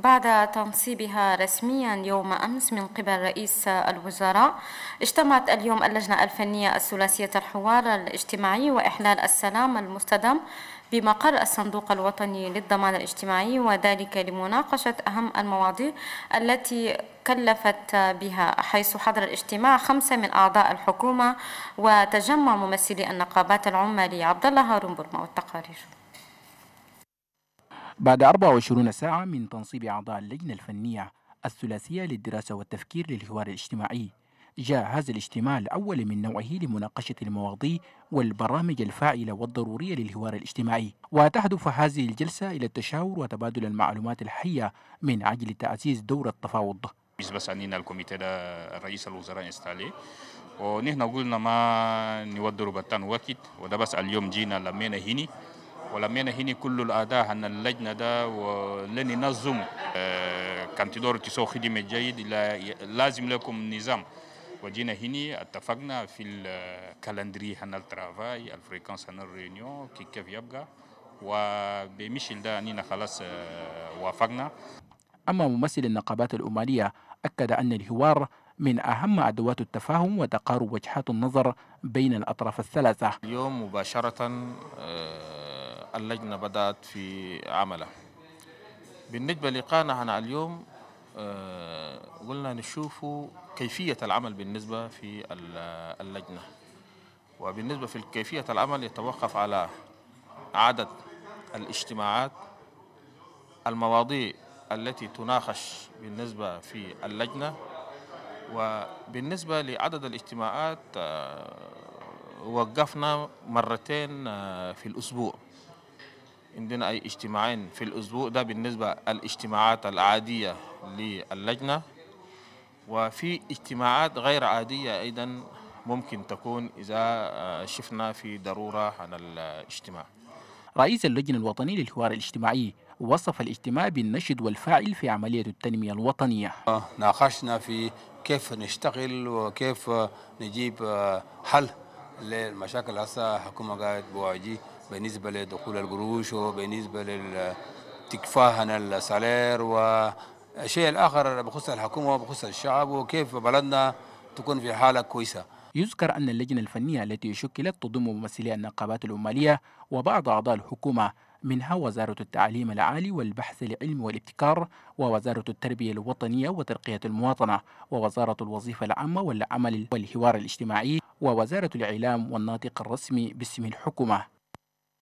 بعد تنصيبها رسميا يوم أمس من قبل رئيس الوزراء اجتمعت اليوم اللجنة الفنية الثلاثية الحوار الاجتماعي وإحلال السلام المستدام بمقر الصندوق الوطني للضمان الاجتماعي وذلك لمناقشة أهم المواضيع التي كلفت بها حيث حضر الاجتماع خمسة من أعضاء الحكومة وتجمع ممثلي النقابات العمالية عبد الله هارون برما والتقارير بعد 24 ساعة من تنصيب أعضاء اللجنة الفنية الثلاثية للدراسة والتفكير للحوار الاجتماعي جاء هذا الاجتماع الأول من نوعه لمناقشة المواضيع والبرامج الفاعلة والضرورية للحوار الاجتماعي وتهدف هذه الجلسة إلى التشاور وتبادل المعلومات الحية من أجل تعزيز دور التفاوض بس عنينا الكوميتي ده رئيس الوزراء استعلي ونحن قلنا ما نودروا بطان وقت وده بس اليوم جينا لمينا هني ولما هنا كل الأداء أن اللجنة ده ولن ينظم آه، كانت تدور تسوي خدمة جيد لازم لكم نظام وجينا هنا اتفقنا في الكالندري هنا الترافاي الفريكونس هنا الريونيون كيف يبقى وبمشل ده أننا خلاص آه، وافقنا أما ممثل النقابات الأمالية أكد أن الحوار من أهم أدوات التفاهم وتقارب وجهات النظر بين الأطراف الثلاثة اليوم مباشرة آه، اللجنة بدأت في عملها بالنسبة لقانا اليوم آه، قلنا نشوف كيفية العمل بالنسبة في اللجنة وبالنسبة في كيفية العمل يتوقف على عدد الاجتماعات المواضيع التي تناقش بالنسبة في اللجنة وبالنسبة لعدد الاجتماعات آه، وقفنا مرتين آه، في الأسبوع عندنا أي اجتماعين في الأسبوع ده بالنسبة الاجتماعات العادية للجنة وفي اجتماعات غير عادية أيضا ممكن تكون إذا آه، شفنا في ضرورة عن الاجتماع رئيس اللجنة الوطني للحوار الاجتماعي وصف الاجتماع بالنشد والفاعل في عملية التنمية الوطنية ناقشنا في كيف نشتغل وكيف نجيب آه، حل للمشاكل هسه الحكومه قاعد بواجه بالنسبه لدخول القروش وبالنسبه لتكفاهنا السالير والشيء الاخر بخصوص الحكومه وبخصوص الشعب وكيف بلدنا تكون في حاله كويسه. يذكر ان اللجنه الفنيه التي شكلت تضم ممثلي النقابات العماليه وبعض اعضاء الحكومه منها وزارة التعليم العالي والبحث العلمي والابتكار ووزارة التربية الوطنية وترقية المواطنة ووزارة الوظيفة العامة والعمل والحوار الاجتماعي ووزارة الإعلام والناطق الرسمي باسم الحكومة